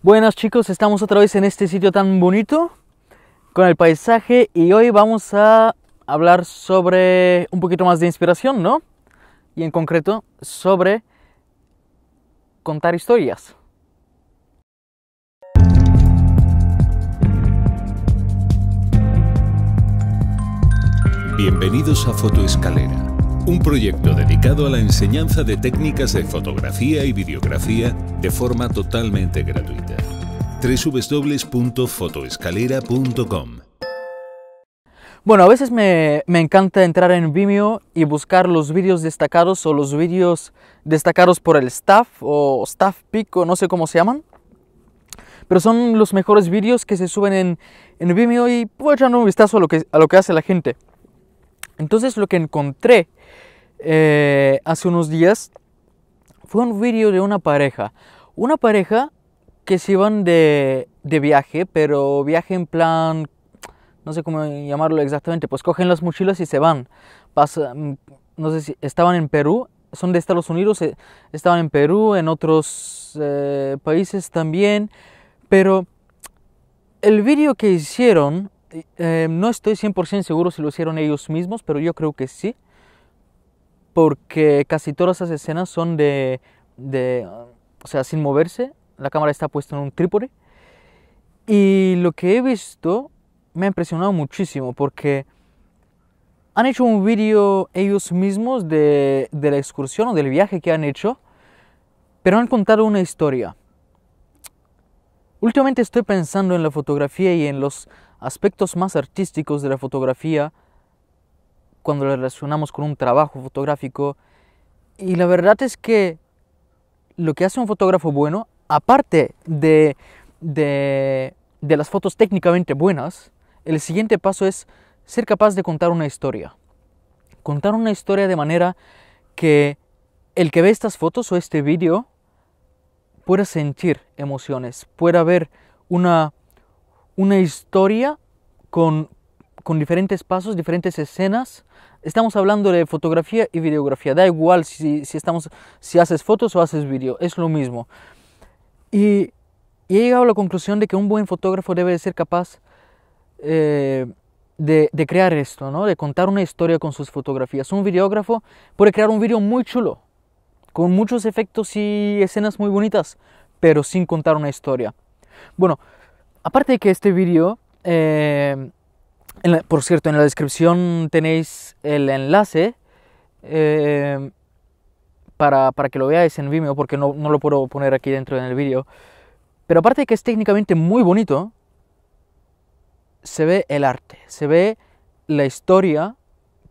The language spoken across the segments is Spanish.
Buenas chicos, estamos otra vez en este sitio tan bonito con el paisaje y hoy vamos a hablar sobre un poquito más de inspiración, ¿no? Y en concreto sobre contar historias. Bienvenidos a Fotoescalera un proyecto dedicado a la enseñanza de técnicas de fotografía y videografía de forma totalmente gratuita. www.fotoescalera.com bueno, a veces me, encanta entrar en Vimeo y buscar los vídeos destacados o los vídeos destacados por el staff o staff pick o no sé cómo se llaman. Pero son los mejores vídeos que se suben en, Vimeo y puedo echar un vistazo a lo que, a lo que hace la gente. Entonces lo que encontré eh, hace unos días fue un vídeo de una pareja. Una pareja que se iban de, viaje, pero viaje en plan, no sé cómo llamarlo exactamente, pues cogen las mochilas y se van. Mm, no sé si estaban en Perú, son de Estados Unidos, eh, estaban en Perú, en otros eh, países también, pero el vídeo que hicieron Em, no estoy 100% seguro si lo hicieron ellos mismos, pero yo creo que sí. Porque casi todas esas escenas son de, de o sea, sin moverse. La cámara está puesta en un trípode. Y lo que he visto me ha impresionado muchísimo porque han hecho un vídeo ellos mismos de, de, la excursión o del viaje que han hecho, pero han contado una historia. Últimamente estoy pensando en la fotografía y en los aspectos más artísticos de la fotografía cuando lo relacionamos con un trabajo fotográfico. Y la verdad es que lo que hace un fotógrafo bueno, aparte de, de, de las fotos técnicamente buenas, el siguiente paso es ser capaz de contar una historia. Contar una historia de manera que el que ve estas fotos o este vídeo pueda sentir emociones, pueda ver una una historia con, diferentes pasos, diferentes escenas. Estamos hablando de fotografía y videografía. Da igual si, estamos, si haces fotos o haces vídeo, es lo mismo. Y, he llegado a la conclusión de que un buen fotógrafo debe ser capaz eh, de, crear esto, ¿no? de contar una historia con sus fotografías. Un videógrafo puede crear un video muy chulo, con muchos efectos y escenas muy bonitas, pero sin contar una historia. Bueno, Aparte de que este vídeo, eh, por cierto, en la descripción tenéis el enlace eh, para, que lo veáis en Vimeo, porque no, no lo puedo poner aquí dentro del vídeo. Pero aparte de que es técnicamente muy bonito, se ve el arte, se ve la historia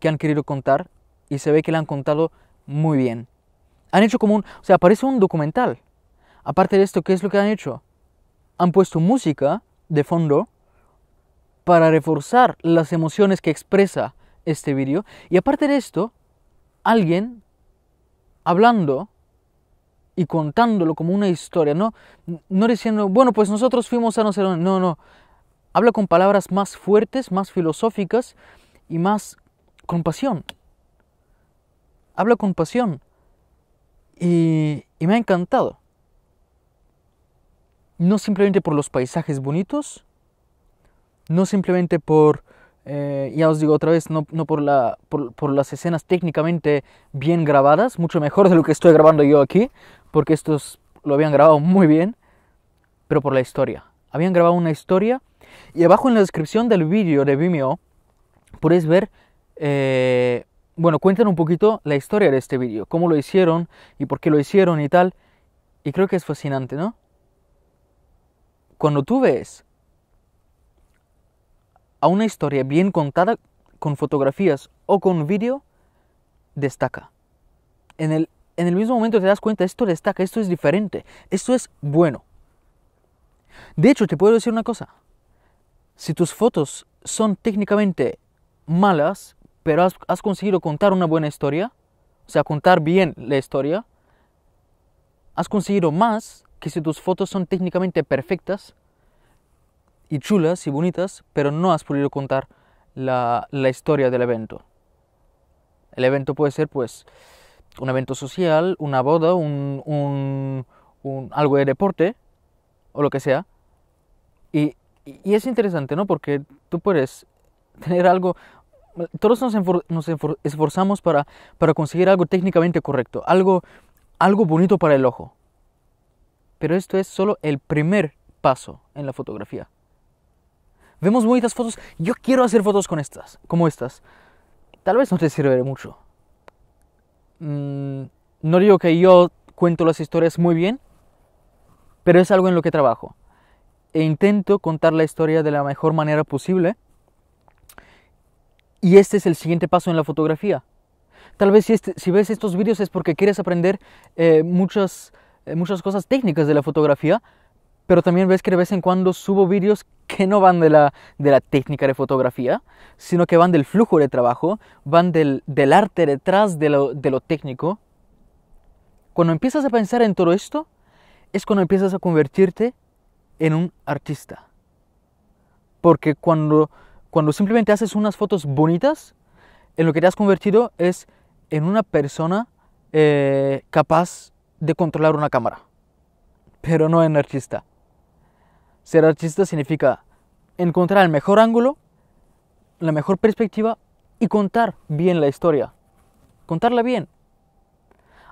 que han querido contar y se ve que la han contado muy bien. Han hecho como un, o sea, parece un documental. Aparte de esto, ¿qué es lo que han hecho? Han puesto música de fondo para reforzar las emociones que expresa este vídeo. Y aparte de esto, alguien hablando y contándolo como una historia, no, no diciendo, bueno, pues nosotros fuimos a no ser no, no, habla con palabras más fuertes, más filosóficas y más con pasión. Habla con pasión. y me ha encantado no simplemente por los paisajes bonitos, no simplemente por, eh, ya os digo otra vez, no, no por, la, por, las escenas técnicamente bien grabadas, mucho mejor de lo que estoy grabando yo aquí, porque estos lo habían grabado muy bien, pero por la historia. Habían grabado una historia y abajo en la descripción del vídeo de Vimeo podéis ver, eh, bueno, cuentan un poquito la historia de este vídeo, cómo lo hicieron y por qué lo hicieron y tal. Y creo que es fascinante, ¿no? Cuando tú ves a una historia bien contada con fotografías o con vídeo, destaca. En el, en el mismo momento te das cuenta, esto destaca, esto es diferente, esto es bueno. De hecho, te puedo decir una cosa. Si tus fotos son técnicamente malas, pero has, has, conseguido contar una buena historia, o sea, contar bien la historia, has conseguido más que si tus fotos son técnicamente perfectas y chulas y bonitas, pero no has podido contar la, historia del evento. El evento puede ser pues un evento social, una boda, un, algo de deporte o lo que sea. Y, es interesante, ¿no? Porque tú puedes tener algo... Todos nos, esforzamos para, para conseguir algo técnicamente correcto, algo, algo bonito para el ojo. Pero esto es solo el primer paso en la fotografía. Vemos bonitas fotos. Yo quiero hacer fotos con estas, como estas. Tal vez no te sirve mucho. Mm, no digo que yo cuento las historias muy bien, pero es algo en lo que trabajo. E intento contar la historia de la mejor manera posible. Y este es el siguiente paso en la fotografía. Tal vez si, este, ves estos vídeos es porque quieres aprender eh, muchas eh, muchas cosas técnicas de la fotografía, pero también ves que de vez en cuando subo vídeos que no van de la, de la técnica de fotografía, sino que van del flujo de trabajo, van del, del arte detrás de lo, de lo técnico. Cuando empiezas a pensar en todo esto, es cuando empiezas a convertirte en un artista. Porque cuando, cuando simplemente haces unas fotos bonitas, en lo que te has convertido es en una persona eh, capaz de controlar una cámara, pero no en artista Ser artista significa encontrar el mejor ángulo, la mejor perspectiva y contar bien la historia. Contarla bien.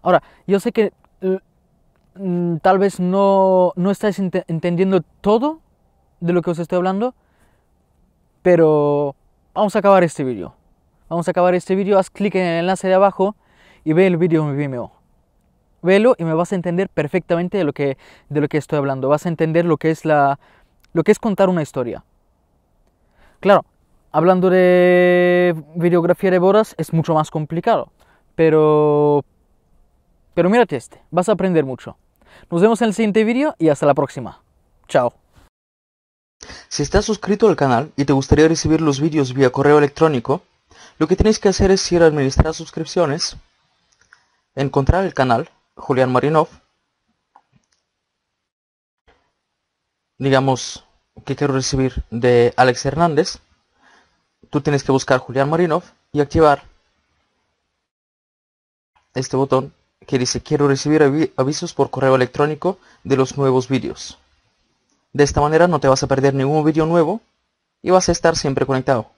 Ahora, yo sé que mm, tal vez no, no estáis entendiendo todo de lo que os estoy hablando, pero vamos a acabar este vídeo. Vamos a acabar este vídeo, haz clic en el enlace de abajo y ve el vídeo en Vimeo velo y me vas a entender perfectamente de lo que, de lo que estoy hablando. Vas a entender lo que es lo que es contar una historia. Claro, hablando de videografía de bodas es mucho más complicado, pero, pero mírate este, vas a aprender mucho. Nos vemos en el siguiente vídeo y hasta la próxima. Chao. Si estás suscrito al canal y te gustaría recibir los vídeos vía correo electrónico, lo que tienes que hacer es ir a administrar suscripciones, encontrar el canal Julián Marinov, digamos que quiero recibir de Alex Hernández, tú tienes que buscar Julián Marinov y activar este botón que dice quiero recibir avisos por correo electrónico de los nuevos vídeos. De esta manera no te vas a perder ningún vídeo nuevo y vas a estar siempre conectado.